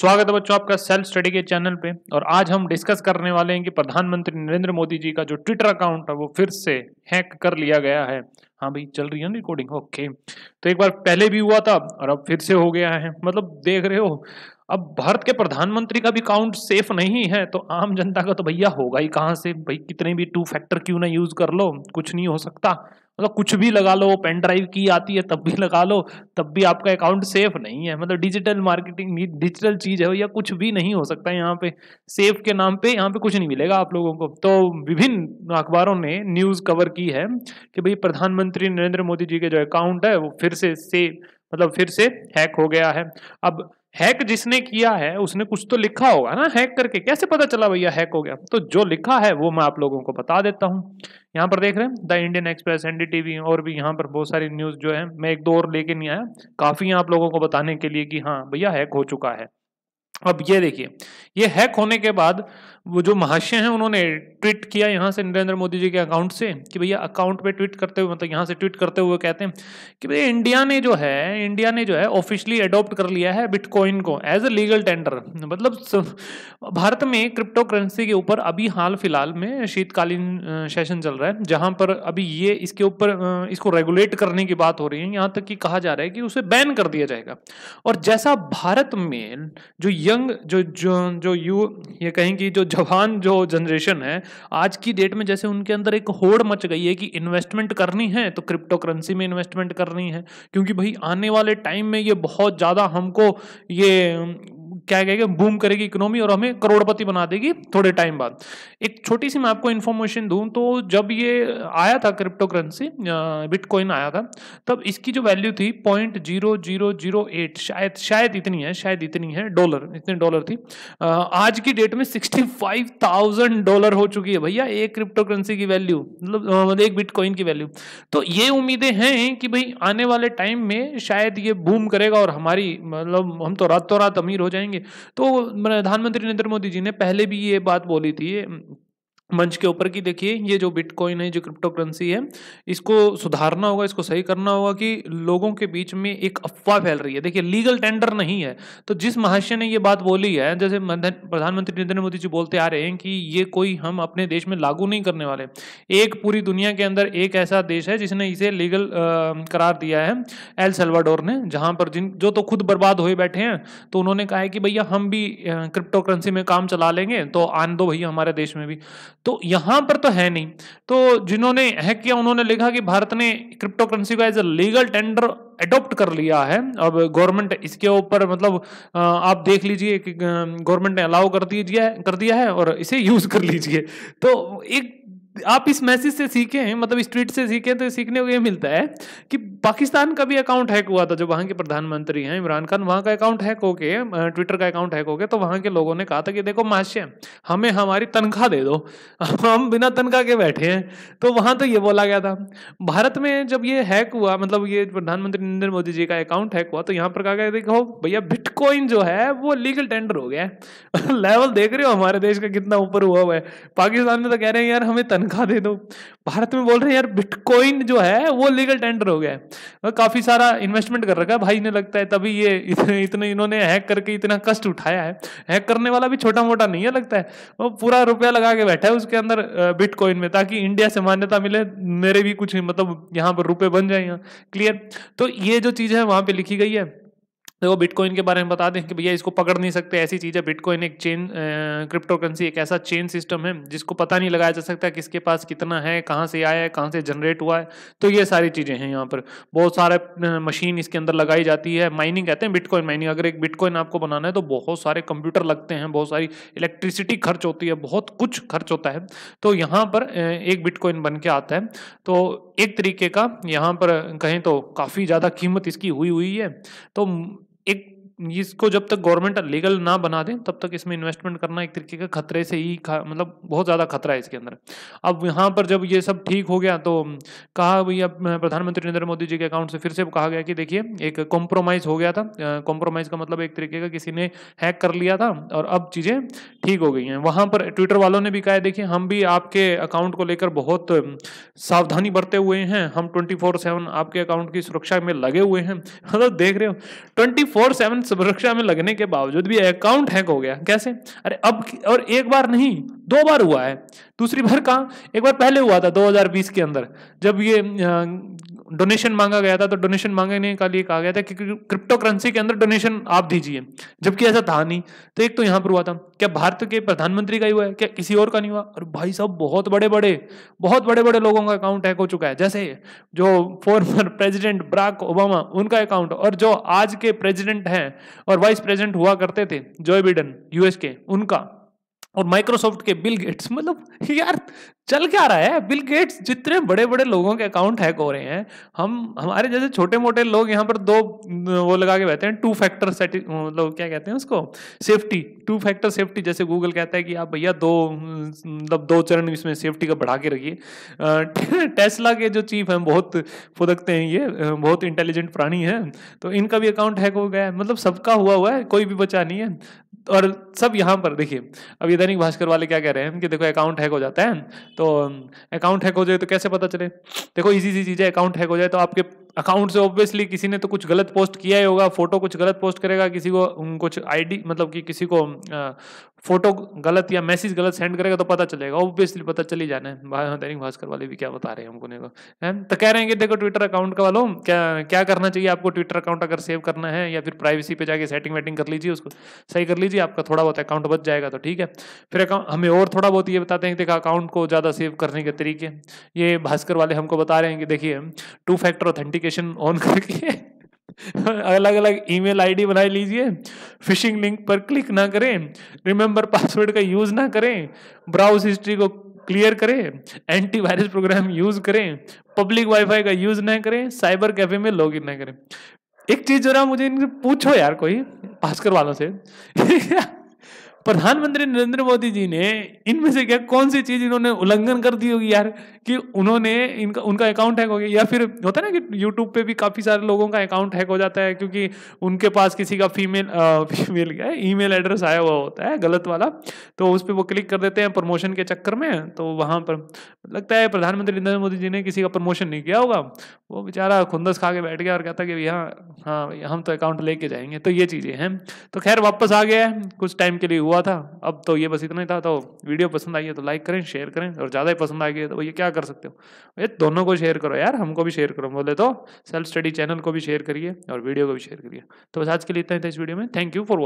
स्वागत है बच्चों आपका सेल्फ स्टडी के चैनल पे और आज हम डिस्कस करने वाले हैं कि प्रधानमंत्री नरेंद्र मोदी जी का जो ट्विटर अकाउंट है वो फिर से हैक कर लिया गया है हाँ भाई चल रही है ना रिकॉर्डिंग ओके तो एक बार पहले भी हुआ था और अब फिर से हो गया है मतलब देख रहे हो अब भारत के प्रधानमंत्री का भी अकाउंट सेफ नहीं है तो आम जनता का तो भैया होगा ही कहाँ से भाई कितने भी टू फैक्टर क्यों ना यूज़ कर लो कुछ नहीं हो सकता मतलब कुछ भी लगा लो पेन ड्राइव की आती है तब भी लगा लो तब भी आपका अकाउंट सेफ नहीं है मतलब डिजिटल मार्केटिंग डिजिटल चीज़ है या कुछ भी नहीं हो सकता है यहाँ पे सेफ के नाम पे यहाँ पे कुछ नहीं मिलेगा आप लोगों को तो विभिन्न अखबारों ने न्यूज़ कवर की है कि भाई प्रधानमंत्री नरेंद्र मोदी जी के जो अकाउंट है वो फिर से से मतलब फिर से हैक हो गया है अब हैक जिसने किया है उसने कुछ तो लिखा होगा ना हैक करके कैसे पता चला भैया हैक हो गया तो जो लिखा है वो मैं आप लोगों को बता देता हूँ यहाँ पर देख रहे हैं द इंडियन एक्सप्रेस एनडीटीवी और भी यहाँ पर बहुत सारी न्यूज़ जो है मैं एक दो और लेके नहीं आया काफ़ी आप लोगों को बताने के लिए कि हाँ भैया हैक हो चुका है अब ये देखिए ये हैक होने के बाद वो जो महाशय हैं उन्होंने ट्वीट किया यहाँ से नरेंद्र मोदी जी के अकाउंट से कि भैया अकाउंट पे ट्वीट करते हुए मतलब यहाँ से ट्वीट करते हुए कहते हैं कि भैया इंडिया ने जो है इंडिया ने जो है ऑफिशियली अडॉप्ट कर लिया है बिटकॉइन को एज अ लीगल टेंडर मतलब भारत में क्रिप्टो करेंसी के ऊपर अभी हाल फिलहाल में शीतकालीन सेशन चल रहा है जहाँ पर अभी ये इसके ऊपर इसको रेगुलेट करने की बात हो रही है यहाँ तक कि कहा जा रहा है कि उसे बैन कर दिया जाएगा और जैसा भारत में जो यंग जो जो जो यू ये कहें कि जो जवान जो जनरेशन है आज की डेट में जैसे उनके अंदर एक होड़ मच गई है कि इन्वेस्टमेंट करनी है तो क्रिप्टो करेंसी में इन्वेस्टमेंट करनी है क्योंकि भाई आने वाले टाइम में ये बहुत ज़्यादा हमको ये क्या कहेगा बूम करेगी इकोनॉमी और हमें करोड़पति बना देगी थोड़े टाइम बाद एक छोटी सी मैं आपको इन्फॉर्मेशन दूं तो जब ये आया था क्रिप्टो करेंसी बिटकॉइन आया था तब इसकी जो वैल्यू थी point zero zero zero eight शायद शायद इतनी है शायद इतनी है डॉलर इतने डॉलर थी आज की डेट में सिक्सटी फाइव थाउजेंड डॉलर हो चुकी है भैया एक क्रिप्टो करेंसी की वैल्यू मतलब, मतलब एक बिटकॉइन की वैल्यू तो ये उम्मीदें हैं कि भाई आने वाले टाइम में शायद ये बूम करेगा और हमारी मतलब हम तो रातों रात अमीर हो जाएंगे तो प्रधानमंत्री नरेंद्र मोदी जी ने पहले भी ये बात बोली थी मंच के ऊपर की देखिए ये जो बिटकॉइन है जो क्रिप्टो करेंसी है इसको सुधारना होगा इसको सही करना होगा कि लोगों के बीच में एक अफवाह फैल रही है देखिए लीगल टेंडर नहीं है तो जिस महाशय ने ये बात बोली है जैसे प्रधानमंत्री नरेंद्र मोदी जी बोलते आ रहे हैं कि ये कोई हम अपने देश में लागू नहीं करने वाले एक पूरी दुनिया के अंदर एक ऐसा देश है जिसने इसे लीगल आ, करार दिया है एल सेल्वाडोर ने जहाँ पर जिन जो तो खुद बर्बाद हुए बैठे हैं तो उन्होंने कहा है कि भैया हम भी क्रिप्टो करेंसी में काम चला लेंगे तो आन दो भैया हमारे देश में भी तो यहां पर तो है नहीं तो जिन्होंने हैक किया उन्होंने लिखा कि भारत ने क्रिप्टो करेंसी को as a legal tender adopt कर लिया है अब गवर्नमेंट इसके ऊपर मतलब आप देख लीजिए कि गवर्नमेंट ने अलाउ कर दीजिए कर दिया है और इसे यूज कर लीजिए तो एक आप इस मैसेज से सीखें मतलब इस ट्वीट से सीखें तो सीखने को ये मिलता है कि पाकिस्तान का भी अकाउंट हैक हुआ था जो वहाँ के प्रधानमंत्री हैं इमरान खान वहाँ का अकाउंट हैक हो के ट्विटर का अकाउंट हैक हो के तो वहाँ के लोगों ने कहा था कि देखो महाशय हमें हमारी तनख्वाह दे दो हम बिना तनख्वाह के बैठे हैं तो वहाँ तो ये बोला गया था भारत में जब ये हैक हुआ मतलब ये प्रधानमंत्री नरेंद्र मोदी जी का अकाउंट हैक हुआ तो यहाँ पर कहा गया देखो भैया बिटकॉइन जो है वो लीगल टेंडर हो गया है लेवल देख रहे हो हमारे देश का कितना ऊपर हुआ हुआ है पाकिस्तान में तो कह रहे हैं यार हमें तनख्वाह दे दो भारत में बोल रहे हैं यार बिटकॉइन जो है वो लीगल टेंडर हो गया है काफ़ी सारा इन्वेस्टमेंट कर रखा है भाई ने लगता है तभी ये इतने इतने इन्होंने हैक करके इतना कष्ट उठाया है हैक करने वाला भी छोटा मोटा नहीं है लगता है वो पूरा रुपया लगा के बैठा है उसके अंदर बिटकॉइन में ताकि इंडिया से मान्यता मिले मेरे भी कुछ मतलब यहाँ पर रुपये बन जाए यहाँ क्लियर तो ये जो चीज़ है वहाँ पर लिखी गई है देखो तो बिटकॉइन के बारे में बता दें कि भैया इसको पकड़ नहीं सकते ऐसी चीज़ है बिटकॉइन एक चेन क्रिप्टो करेंसी एक ऐसा चेन सिस्टम है जिसको पता नहीं लगाया जा सकता किसके पास कितना है कहाँ से आया है कहाँ से जनरेट हुआ है तो ये सारी चीज़ें हैं यहाँ पर बहुत सारे मशीन इसके अंदर लगाई जाती है माइनिंग कहते हैं बिटकॉइन माइनिंग अगर एक बिटकॉइन आपको बनाना है तो बहुत सारे कंप्यूटर लगते हैं बहुत सारी इलेक्ट्रिसिटी खर्च होती है बहुत कुछ खर्च होता है तो यहाँ पर एक बिटकॉइन बन के आता है तो एक तरीके का यहाँ पर कहें तो काफ़ी ज़्यादा कीमत इसकी हुई हुई है तो it इसको जब तक गवर्नमेंट लीगल ना बना दे तब तक इसमें इन्वेस्टमेंट करना एक तरीके का खतरे से ही मतलब बहुत ज़्यादा खतरा है इसके अंदर अब यहाँ पर जब ये सब ठीक हो गया तो कहा भैया प्रधानमंत्री नरेंद्र मोदी जी के अकाउंट से फिर से कहा गया कि देखिए एक कॉम्प्रोमाइज़ हो गया था कॉम्प्रोमाइज़ का मतलब एक तरीके का किसी ने हैक कर लिया था और अब चीज़ें ठीक हो गई हैं वहाँ पर ट्विटर वालों ने भी कहा देखिए हम भी आपके अकाउंट को लेकर बहुत सावधानी बरते हुए हैं हम ट्वेंटी फोर सेवन आपके अकाउंट की सुरक्षा में लगे हुए हैं मतलब देख रहे हो ट्वेंटी फोर सेवन सुरक्षा में लगने के बावजूद भी अकाउंट हैक हो गया कैसे अरे अब और एक बार नहीं दो बार हुआ है दूसरी बार कहा एक बार पहले हुआ था 2020 के अंदर जब ये डोनेशन मांगा गया था तो डोनेशन मांगने का लिए कहा गया था कि क्रिप्टो करेंसी के अंदर डोनेशन आप दीजिए जबकि ऐसा था नहीं तो एक तो यहाँ पर हुआ था क्या भारत के प्रधानमंत्री का ही हुआ है क्या किसी और का नहीं हुआ और भाई साहब बहुत बड़े बड़े बहुत बड़े बड़े लोगों का अकाउंट हैक हो चुका है जैसे जो फॉर्मर प्रेजिडेंट बराक ओबामा उनका अकाउंट और जो आज के प्रेजिडेंट हैं और वाइस प्रेजिडेंट हुआ करते थे जो बिडन यूएस के उनका और माइक्रोसॉफ्ट के बिल गेट्स मतलब यार चल क्या रहा है बिल गेट्स जितने बड़े बड़े लोगों के अकाउंट हैक हो रहे हैं हम हमारे जैसे छोटे मोटे लोग यहाँ पर दो वो लगा के बैठे हैं टू फैक्टर मतलब क्या कहते हैं उसको सेफ्टी टू फैक्टर सेफ्टी जैसे गूगल कहता है कि आप भैया दो मतलब दो चरण इसमें सेफ्टी का बढ़ा के रखिए टेस्ला के जो चीफ हैं बहुत फुदकते हैं ये बहुत इंटेलिजेंट प्राणी है तो इनका भी अकाउंट हैक हो गया है मतलब सबका हुआ हुआ है कोई भी बचा नहीं है और सब यहाँ पर देखिए अब ये दैनिक भास्कर वाले क्या कह रहे हैं कि देखो अकाउंट हैक हो जाता है तो अकाउंट um, हैक हो जाए तो कैसे पता चले देखो इजी सी चीज़ है अकाउंट हैक हो जाए तो आपके अकाउंट से ऑब्वियसली किसी ने तो कुछ गलत पोस्ट किया ही होगा फोटो कुछ गलत पोस्ट करेगा किसी को कुछ आईडी मतलब कि किसी को फोटो गलत या मैसेज गलत सेंड करेगा तो पता चलेगा ऑब्वियसली पता चली जाना है दैनिक भास्कर वाले भी क्या बता रहे हैं हमको तो कह रहे हैं कि देखो ट्विटर अकाउंट का वालों क्या क्या करना चाहिए आपको ट्विटर अकाउंट अगर सेव करना है या फिर प्राइवेसी पे जाके सेटिंग वेटिंग कर लीजिए उसको सही कर लीजिए आपका थोड़ा बहुत अकाउंट बच जाएगा तो ठीक है फिर अकाउंट हमें और थोड़ा बहुत ये बताते हैं देखा अकाउंट को ज़्यादा सेव करने के तरीके ये भास्कर वाले हमको बता रहे हैं कि देखिए टू फैक्टर ऑथेंटिकेशन ऑन करके अलग अलग ईमेल आईडी बना लीजिए फिशिंग लिंक पर क्लिक ना करें रिमेंबर पासवर्ड का यूज़ ना करें ब्राउज हिस्ट्री को क्लियर करें एंटीवायरस प्रोग्राम यूज़ करें पब्लिक वाईफाई का यूज़ ना करें साइबर कैफे में लॉग इन ना करें एक चीज़ जरा मुझे इनसे पूछो यार कोई भास्कर वालों से प्रधानमंत्री नरेंद्र मोदी जी ने इनमें से क्या कौन सी चीज इन्होंने उल्लंघन कर दी होगी यार कि उन्होंने इनका उनका अकाउंट हैक हो गया या फिर होता है ना कि यूट्यूब पे भी काफी सारे लोगों का अकाउंट हैक हो जाता है क्योंकि उनके पास किसी का फीमेल आ, फीमेल क्या ईमेल एड्रेस आया हुआ होता है गलत वाला तो उस पर वो क्लिक कर देते हैं प्रमोशन के चक्कर में तो वहां पर लगता है प्रधानमंत्री नरेंद्र मोदी जी ने किसी का प्रमोशन नहीं किया होगा वो बेचारा खुंदस खा के बैठ गया और कहता कि भैया हाँ हम तो अकाउंट लेके जाएंगे तो ये चीज़ें हैं तो खैर वापस आ गया है कुछ टाइम के लिए हुआ हुआ था अब तो ये बस इतना ही था तो वीडियो पसंद आई है तो लाइक करें शेयर करें और ज़्यादा ही पसंद आ गई है तो ये क्या कर सकते हो ये दोनों को शेयर करो यार हमको भी शेयर करो बोले तो सेल्फ स्टडी चैनल को भी शेयर करिए और वीडियो को भी शेयर करिए तो बस आज के लिए इतना ही था इस वीडियो में थैंक यू फॉर